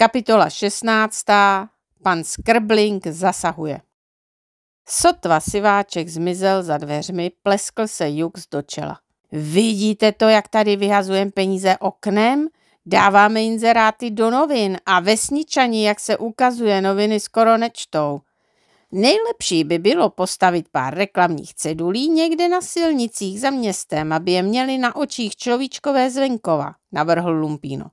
Kapitola 16. Pan Skrbling zasahuje. Sotva siváček zmizel za dveřmi, pleskl se Jux do čela. Vidíte to, jak tady vyhazujeme peníze oknem? Dáváme inzeráty do novin a vesničani, jak se ukazuje, noviny skoro nečtou. Nejlepší by bylo postavit pár reklamních cedulí někde na silnicích za městem, aby je měli na očích človíčkové zvenkova, navrhl Lumpíno.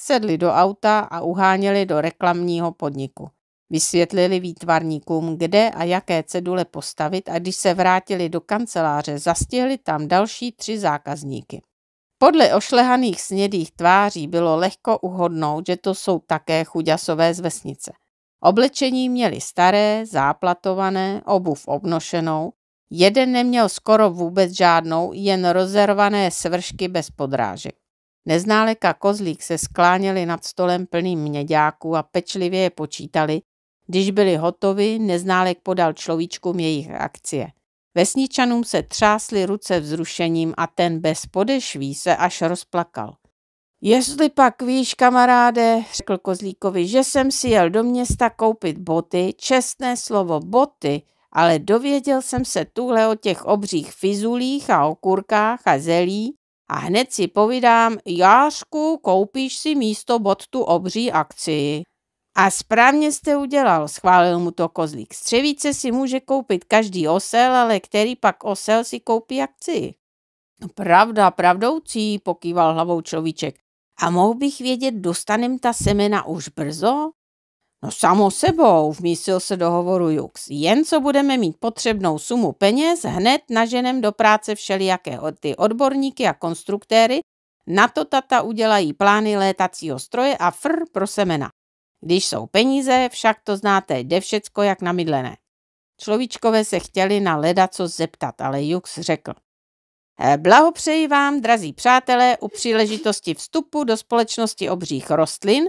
Sedli do auta a uháněli do reklamního podniku. Vysvětlili výtvarníkům, kde a jaké cedule postavit a když se vrátili do kanceláře, zastihli tam další tři zákazníky. Podle ošlehaných snědých tváří bylo lehko uhodnout, že to jsou také chuďasové z vesnice. Oblečení měli staré, záplatované, obuv obnošenou, jeden neměl skoro vůbec žádnou, jen rozervané svršky bez podrážek. Neználek a kozlík se skláněli nad stolem plným měďáků a pečlivě je počítali. Když byli hotovi, Neználek podal človíčkům jejich akcie. Vesničanům se třásly ruce vzrušením a ten bez podešví se až rozplakal. Jestli pak víš, kamaráde, řekl Kozlíkovi, že jsem si jel do města koupit boty, čestné slovo boty, ale dověděl jsem se tuhle o těch obřích fizulích a okurkách a zelí a hned si povídám, Jářku, koupíš si místo bod tu obří akci. A správně jste udělal, schválil mu to kozlík. Střevíce si může koupit každý osel, ale který pak osel si koupí akci? Pravda, pravdoucí, pokýval hlavou človíček. A mohl bych vědět, dostanem ta semena už brzo? No samou sebou, vmístil se do hovoru Jux. Jen co budeme mít potřebnou sumu peněz, hned naženem do práce všelijaké ty odborníky a konstruktéry, na to tata udělají plány létacího stroje a fr pro semena. Když jsou peníze, však to znáte, jde všecko jak namydlené. Človíčkové se chtěli na leda co zeptat, ale Jux řekl. Eh, blahopřeji vám, drazí přátelé, u příležitosti vstupu do společnosti obřích rostlin,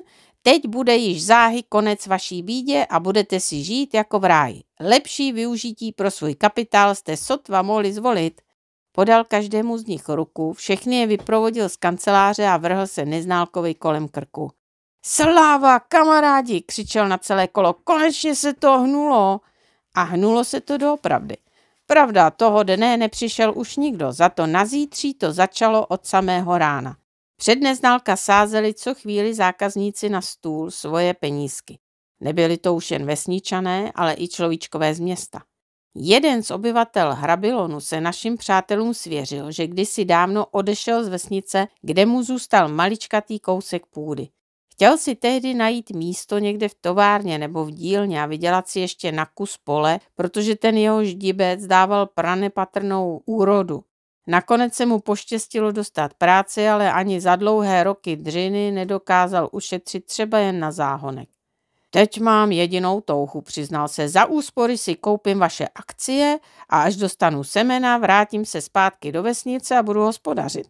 Teď bude již záhy konec vaší bídě a budete si žít jako v ráji. Lepší využití pro svůj kapitál jste sotva mohli zvolit. Podal každému z nich ruku, všechny je vyprovodil z kanceláře a vrhl se neználkovi kolem krku. Sláva, kamarádi, křičel na celé kolo, konečně se to hnulo. A hnulo se to doopravdy. Pravda, toho dne nepřišel už nikdo, za to zítří to začalo od samého rána. Před neználka sázeli co chvíli zákazníci na stůl svoje penízky. Nebyli to už jen vesničané, ale i človíčkové z města. Jeden z obyvatel Hrabilonu se našim přátelům svěřil, že kdysi dávno odešel z vesnice, kde mu zůstal maličkatý kousek půdy. Chtěl si tehdy najít místo někde v továrně nebo v dílně a vydělat si ještě na kus pole, protože ten jeho ždibec dával pranepatrnou úrodu. Nakonec se mu poštěstilo dostat práci, ale ani za dlouhé roky dřiny nedokázal ušetřit třeba jen na záhonek. Teď mám jedinou touhu, přiznal se. Za úspory si koupím vaše akcie a až dostanu semena, vrátím se zpátky do vesnice a budu hospodařit.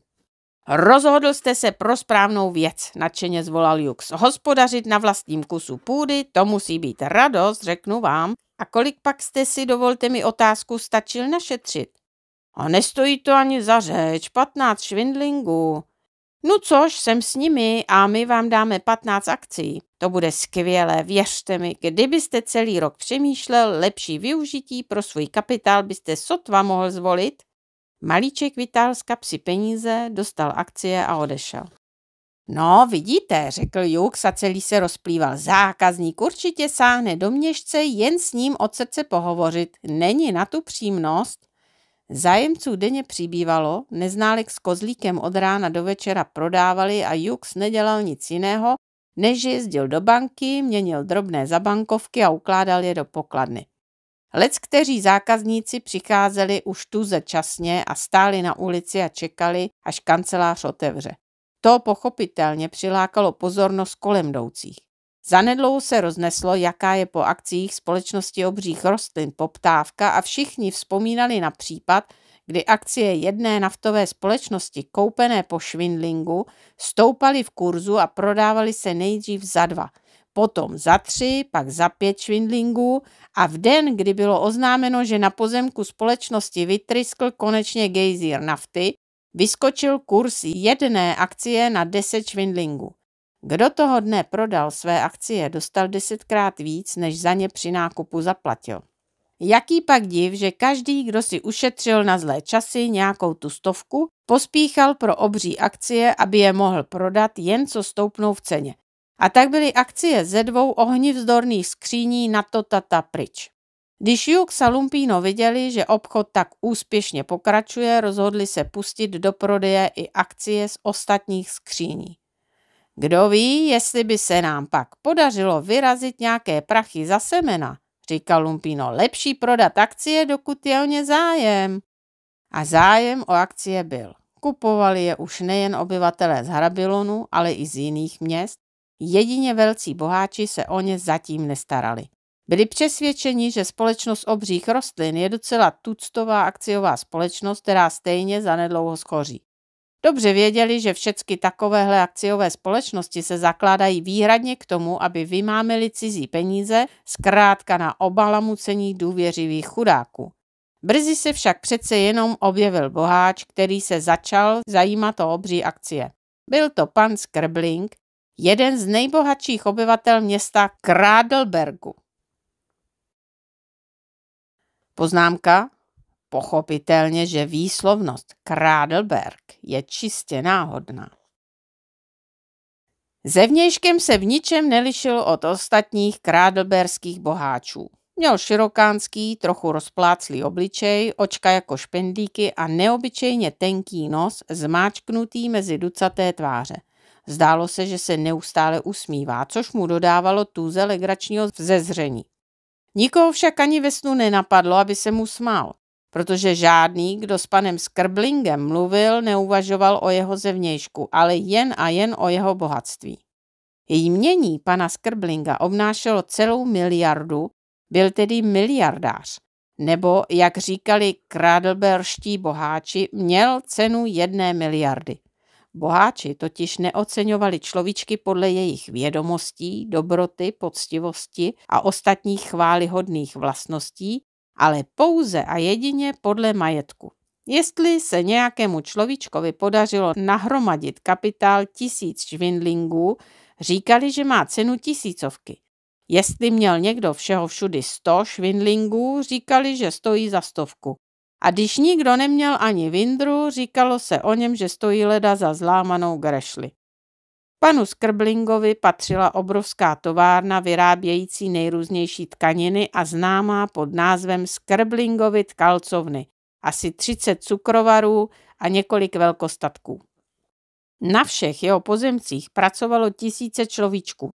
Rozhodl jste se pro správnou věc, nadšeně zvolal Jux. Hospodařit na vlastním kusu půdy, to musí být radost, řeknu vám. A kolik pak jste si, dovolte mi otázku, stačil našetřit? A nestojí to ani za řeč, patnáct švindlingů. No což, jsem s nimi a my vám dáme patnáct akcí. To bude skvělé, věřte mi, kdybyste celý rok přemýšlel lepší využití pro svůj kapitál, byste sotva mohl zvolit. Malíček vytáhl z kapsy peníze, dostal akcie a odešel. No, vidíte, řekl Juk, a celý se rozplýval. Zákazník určitě sáhne do měšce, jen s ním od srdce pohovořit. Není na tu přímnost. Zájemců denně přibývalo, neználek s kozlíkem od rána do večera prodávali a Jux nedělal nic jiného, než jezdil do banky, měnil drobné zabankovky a ukládal je do pokladny. Lec, kteří zákazníci přicházeli už tu začasně a stáli na ulici a čekali, až kancelář otevře. To pochopitelně přilákalo pozornost kolem jdoucích. Zanedlouho se rozneslo, jaká je po akcích společnosti obřích rostlin poptávka a všichni vzpomínali na případ, kdy akcie jedné naftové společnosti koupené po švindlingu stoupaly v kurzu a prodávaly se nejdřív za dva, potom za tři, pak za pět švindlingů a v den, kdy bylo oznámeno, že na pozemku společnosti vytryskl konečně gejzír nafty, vyskočil kurz jedné akcie na 10 švindlingů. Kdo toho dne prodal své akcie, dostal desetkrát víc, než za ně při nákupu zaplatil. Jaký pak div, že každý, kdo si ušetřil na zlé časy nějakou tu stovku, pospíchal pro obří akcie, aby je mohl prodat jen co stoupnou v ceně. A tak byly akcie ze dvou ohnivzdorných skříní na to tata pryč. Když Juk Lumpino viděli, že obchod tak úspěšně pokračuje, rozhodli se pustit do prodeje i akcie z ostatních skříní. Kdo ví, jestli by se nám pak podařilo vyrazit nějaké prachy za semena, říkal Lumpino, lepší prodat akcie, dokud je o ně zájem. A zájem o akcie byl. Kupovali je už nejen obyvatelé z Harabilonu, ale i z jiných měst. Jedině velcí boháči se o ně zatím nestarali. Byli přesvědčeni, že společnost obřích rostlin je docela tuctová akciová společnost, která stejně zanedlouho schoří. Dobře věděli, že všechny takovéhle akciové společnosti se zakládají výhradně k tomu, aby vymámili cizí peníze, zkrátka na obalamucení důvěřivých chudáků. Brzy se však přece jenom objevil boháč, který se začal zajímat o obří akcie. Byl to pan Skrbling, jeden z nejbohatších obyvatel města Krádelbergu. Poznámka. Pochopitelně, že výslovnost Krádelberg je čistě náhodná. Zevnějškem se v ničem nelišil od ostatních krádelberských boháčů. Měl širokánský, trochu rozpláclý obličej, očka jako špendlíky a neobyčejně tenký nos, zmáčknutý mezi ducaté tváře. Zdálo se, že se neustále usmívá, což mu dodávalo tuze legračního vzezření. Nikoho však ani ve snu nenapadlo, aby se mu smál protože žádný, kdo s panem Skrblingem mluvil, neuvažoval o jeho zevnějšku, ale jen a jen o jeho bohatství. Jmění pana Skrblinga obnášelo celou miliardu, byl tedy miliardář, nebo, jak říkali krádelberští boháči, měl cenu jedné miliardy. Boháči totiž neoceňovali človíčky podle jejich vědomostí, dobroty, poctivosti a ostatních chválihodných vlastností, ale pouze a jedině podle majetku. Jestli se nějakému človíčkovi podařilo nahromadit kapitál tisíc švindlingů, říkali, že má cenu tisícovky. Jestli měl někdo všeho všudy sto švindlingů, říkali, že stojí za stovku. A když nikdo neměl ani vindru, říkalo se o něm, že stojí leda za zlámanou grešli. Panu Skrblingovi patřila obrovská továrna vyrábějící nejrůznější tkaniny a známá pod názvem Skrblingovi tkalcovny, asi 30 cukrovarů a několik velkostatků. Na všech jeho pozemcích pracovalo tisíce človíčků.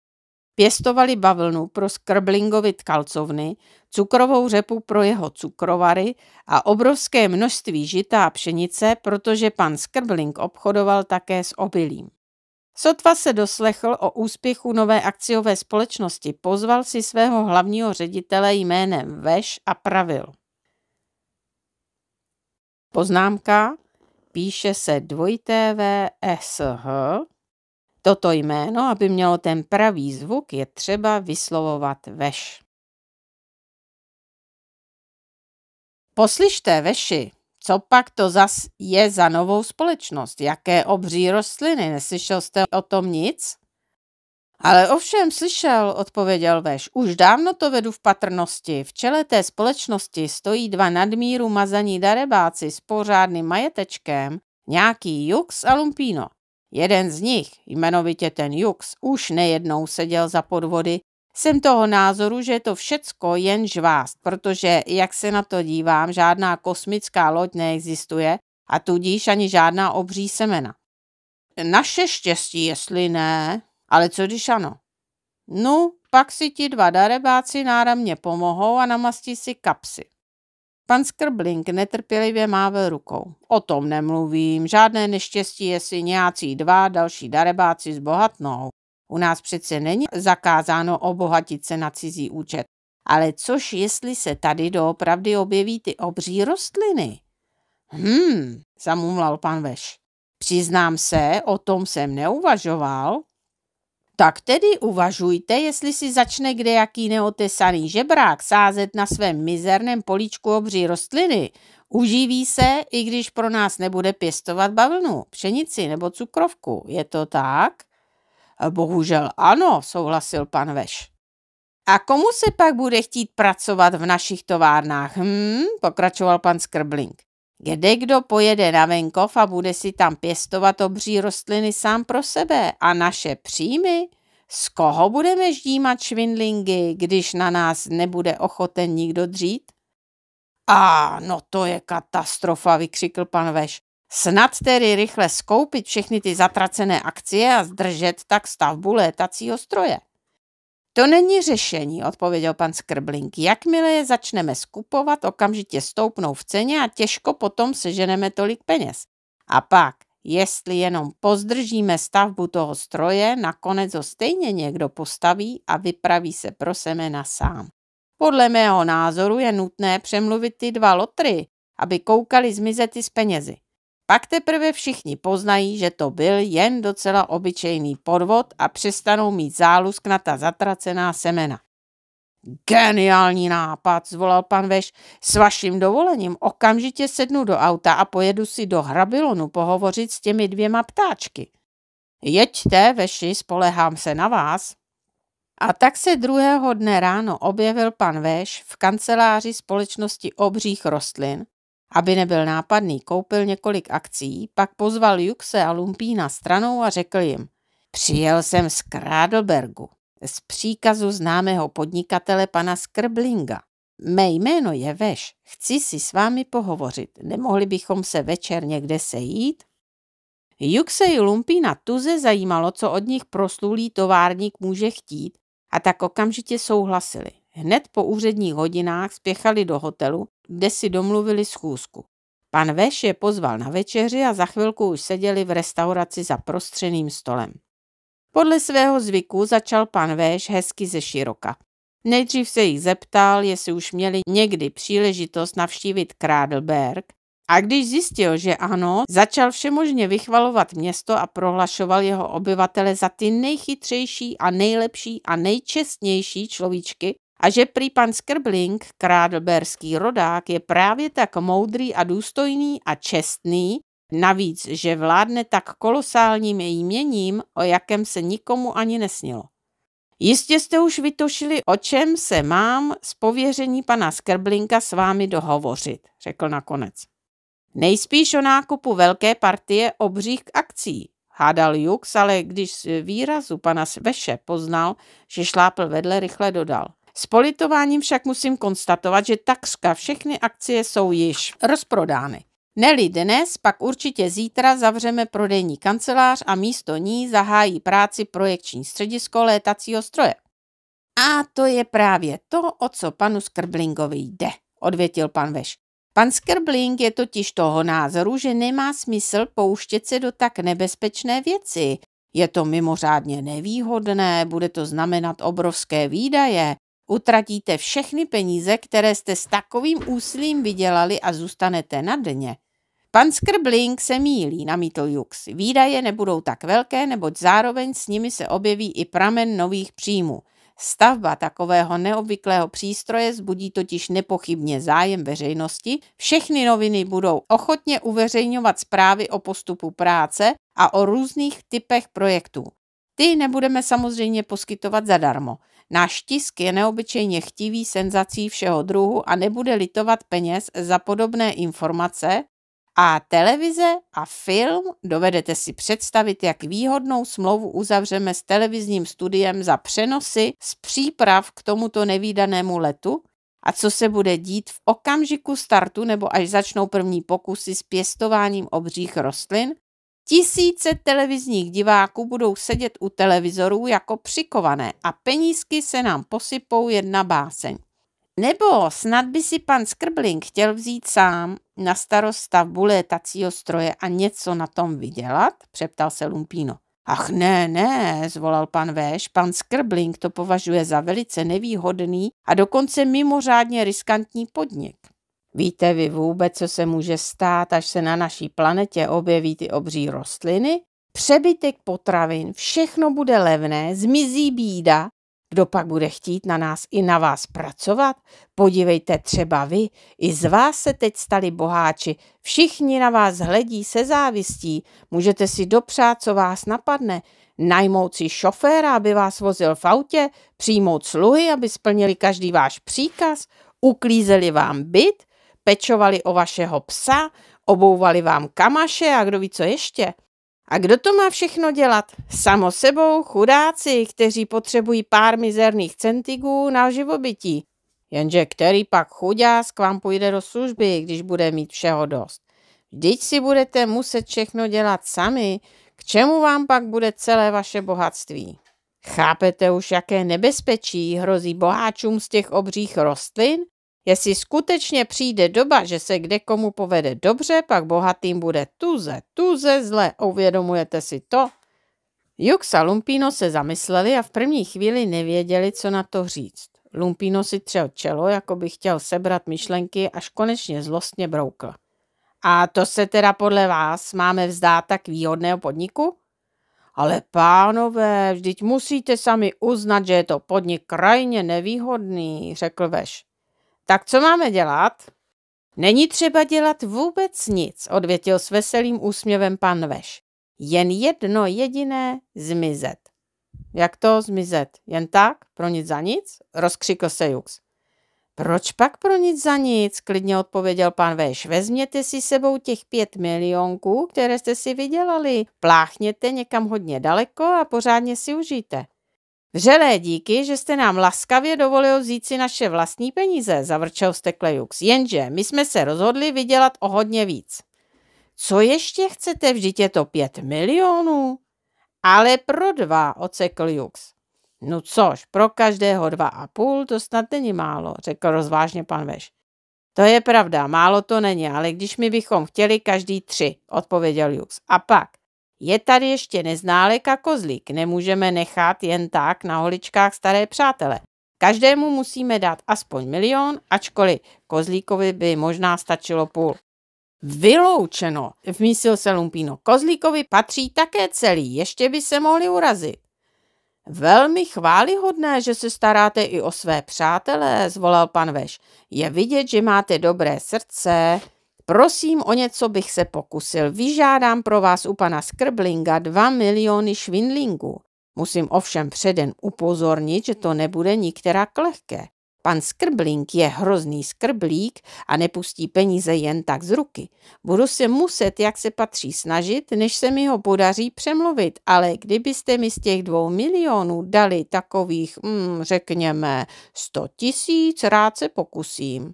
Pěstovali bavlnu pro skrblingovi tkalcovny, cukrovou řepu pro jeho cukrovary a obrovské množství žita a pšenice, protože pan Skrbling obchodoval také s obilím. Sotva se doslechl o úspěchu nové akciové společnosti, pozval si svého hlavního ředitele jménem Veš a pravil. Poznámka píše se dvojité V S H. Toto jméno, aby mělo ten pravý zvuk, je třeba vyslovovat veš. Poslyšte, veši, co pak to zas je za novou společnost? Jaké obří rostliny? Neslyšel jste o tom nic? Ale ovšem slyšel, odpověděl Veš, už dávno to vedu v patrnosti. V čele té společnosti stojí dva nadmíru mazaní darebáci s pořádným majetečkem, nějaký Jux a Lumpino. Jeden z nich, jmenovitě ten Jux, už nejednou seděl za podvody jsem toho názoru, že je to všecko jen žvást, protože, jak se na to dívám, žádná kosmická loď neexistuje a tudíž ani žádná obří semena. Naše štěstí, jestli ne, ale co když ano? No, pak si ti dva darebáci náramně pomohou a namastí si kapsy. Pan Skrblink netrpělivě mávil rukou. O tom nemluvím, žádné neštěstí, jestli nějací dva další darebáci zbohatnou. U nás přece není zakázáno obohatit se na cizí účet. Ale což jestli se tady doopravdy objeví ty obří rostliny? Hm, zamumlal pan Veš. Přiznám se, o tom jsem neuvažoval. Tak tedy uvažujte, jestli si začne kdejaký neotesaný žebrák sázet na svém mizerném políčku obří rostliny. Uživí se, i když pro nás nebude pěstovat bavlnu, pšenici nebo cukrovku. Je to tak? Bohužel ano, souhlasil pan Veš. A komu se pak bude chtít pracovat v našich továrnách? Hm, pokračoval pan Skrbling. Kde kdo pojede na venkov a bude si tam pěstovat obří rostliny sám pro sebe a naše příjmy? Z koho budeme ždímat švindlingy, když na nás nebude ochoten nikdo dřít? A no to je katastrofa, vykřikl pan Veš. Snad tedy rychle skoupit všechny ty zatracené akcie a zdržet tak stavbu létacího stroje. To není řešení, odpověděl pan Skrblink. Jakmile je začneme skupovat, okamžitě stoupnou v ceně a těžko potom seženeme tolik peněz. A pak, jestli jenom pozdržíme stavbu toho stroje, nakonec ho stejně někdo postaví a vypraví se pro semena sám. Podle mého názoru je nutné přemluvit ty dva lotry, aby koukali zmizet i z penězi. Pak teprve všichni poznají, že to byl jen docela obyčejný podvod a přestanou mít zálusk na ta zatracená semena. Geniální nápad, zvolal pan Veš. S vaším dovolením okamžitě sednu do auta a pojedu si do Hrabilonu pohovořit s těmi dvěma ptáčky. Jeďte, Veši, spolehám se na vás. A tak se druhého dne ráno objevil pan Veš v kanceláři společnosti Obřích rostlin aby nebyl nápadný, koupil několik akcí, pak pozval Juxe a Lumpína stranou a řekl jim, přijel jsem z Krádlbergu, z příkazu známého podnikatele pana Skrblinga. Mé jméno je Veš, chci si s vámi pohovořit, nemohli bychom se večer někde sejít? Juxe i Lumpína tuze zajímalo, co od nich proslulý továrník může chtít a tak okamžitě souhlasili. Hned po úředních hodinách spěchali do hotelu, kde si domluvili schůzku. Pan Veš je pozval na večeři a za chvilku už seděli v restauraci za prostřeným stolem. Podle svého zvyku začal pan Veš hezky ze široka. Nejdřív se jich zeptal, jestli už měli někdy příležitost navštívit Krádelberg a když zjistil, že ano, začal všemožně vychvalovat město a prohlašoval jeho obyvatele za ty nejchytřejší a nejlepší a nejčestnější človíčky, a že prý pan Skrbling, krádlberský rodák, je právě tak moudrý a důstojný a čestný, navíc, že vládne tak kolosálním jméním, o jakém se nikomu ani nesnilo. Jistě jste už vytošili, o čem se mám z pověření pana Skrblinka s vámi dohovořit, řekl nakonec. Nejspíš o nákupu velké partie obřích akcí, hádal Jux, ale když z výrazu pana Sveše poznal, že šlápl vedle, rychle dodal. S politováním však musím konstatovat, že takřka všechny akcie jsou již rozprodány. Neli dnes, pak určitě zítra zavřeme prodejní kancelář a místo ní zahájí práci projekční středisko létacího stroje. A to je právě to, o co panu Skrblingovi jde, odvětil pan Veš. Pan Skrbling je totiž toho názoru, že nemá smysl pouštět se do tak nebezpečné věci. Je to mimořádně nevýhodné, bude to znamenat obrovské výdaje Utratíte všechny peníze, které jste s takovým úsilím vydělali a zůstanete na dně. Pan Skrbling se mílí, namítl Jux. Výdaje nebudou tak velké, neboť zároveň s nimi se objeví i pramen nových příjmů. Stavba takového neobvyklého přístroje zbudí totiž nepochybně zájem veřejnosti, všechny noviny budou ochotně uveřejňovat zprávy o postupu práce a o různých typech projektů. Ty nebudeme samozřejmě poskytovat zadarmo. Náš tisk je neobyčejně chtivý senzací všeho druhu a nebude litovat peněz za podobné informace a televize a film dovedete si představit, jak výhodnou smlouvu uzavřeme s televizním studiem za přenosy z příprav k tomuto nevýdanému letu a co se bude dít v okamžiku startu nebo až začnou první pokusy s pěstováním obřích rostlin Tisíce televizních diváků budou sedět u televizorů jako přikované a penízky se nám posypou jedna báseň. Nebo snad by si pan Skrbling chtěl vzít sám na starost stavbu létacího stroje a něco na tom vydělat? Přeptal se Lumpíno. Ach ne, ne, zvolal pan Véš, pan Skrbling to považuje za velice nevýhodný a dokonce mimořádně riskantní podnik. Víte vy vůbec, co se může stát, až se na naší planetě objeví ty obří rostliny? Přebytek potravin, všechno bude levné, zmizí bída. Kdo pak bude chtít na nás i na vás pracovat? Podívejte třeba vy, i z vás se teď stali boháči, všichni na vás hledí se závistí, můžete si dopřát, co vás napadne, najmout si šoféra, aby vás vozil v autě, přijmout sluhy, aby splnili každý váš příkaz, uklízeli vám byt – pečovali o vašeho psa, obouvali vám kamaše a kdo ví co ještě. A kdo to má všechno dělat? Samo sebou chudáci, kteří potřebují pár mizerných centigů na živobytí. Jenže který pak chudás k vám půjde do služby, když bude mít všeho dost. Vždyť si budete muset všechno dělat sami, k čemu vám pak bude celé vaše bohatství. Chápete už, jaké nebezpečí hrozí boháčům z těch obřích rostlin, Jestli skutečně přijde doba, že se kde komu povede dobře, pak bohatým bude tuze, tuze zle, uvědomujete si to? Jux a Lumpino se zamysleli a v první chvíli nevěděli, co na to říct. Lumpino si třel čelo, jako by chtěl sebrat myšlenky, až konečně zlostně broukl. A to se teda podle vás máme vzdát tak výhodného podniku? Ale pánové, vždyť musíte sami uznat, že je to podnik krajně nevýhodný, řekl Veš. Tak co máme dělat? Není třeba dělat vůbec nic, odvětil s veselým úsměvem pan Veš. Jen jedno jediné zmizet. Jak to zmizet? Jen tak? Pro nic za nic? Rozkřikl se Jux. Proč pak pro nic za nic? Klidně odpověděl pan Veš. Vezměte si sebou těch pět milionků, které jste si vydělali. Pláchněte někam hodně daleko a pořádně si užijte. Vřelé díky, že jste nám laskavě dovolil vzít si naše vlastní peníze, zavrčel Steklejux, jenže my jsme se rozhodli vydělat o hodně víc. Co ještě chcete, vždyť je to pět milionů? Ale pro dva, ocekl Jux. No což, pro každého dva a půl, to snad není málo, řekl rozvážně pan Veš. To je pravda, málo to není, ale když my bychom chtěli každý tři, odpověděl Jux. A pak, je tady ještě neználek a kozlík, nemůžeme nechat jen tak na holičkách staré přátele. Každému musíme dát aspoň milion, ačkoliv kozlíkovi by možná stačilo půl. Vyloučeno, vmísil se Lumpíno. Kozlíkovi patří také celý, ještě by se mohli urazit. Velmi chválihodné, že se staráte i o své přátelé, zvolal pan Veš. Je vidět, že máte dobré srdce. Prosím, o něco bych se pokusil. Vyžádám pro vás u pana Skrblinga dva miliony švindlingů. Musím ovšem předem upozornit, že to nebude nikterak lehké. Pan Skrbling je hrozný skrblík a nepustí peníze jen tak z ruky. Budu se muset, jak se patří, snažit, než se mi ho podaří přemluvit, ale kdybyste mi z těch dvou milionů dali takových, mm, řekněme, sto tisíc, rád se pokusím.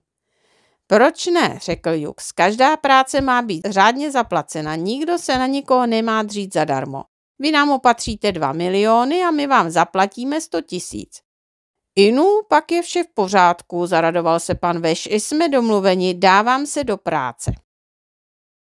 Proč ne, řekl Jux. Každá práce má být řádně zaplacena, nikdo se na nikoho nemá dřít zadarmo. Vy nám opatříte 2 miliony a my vám zaplatíme 100 tisíc. Inu, pak je vše v pořádku, zaradoval se pan Veš, jsme domluveni, dávám se do práce.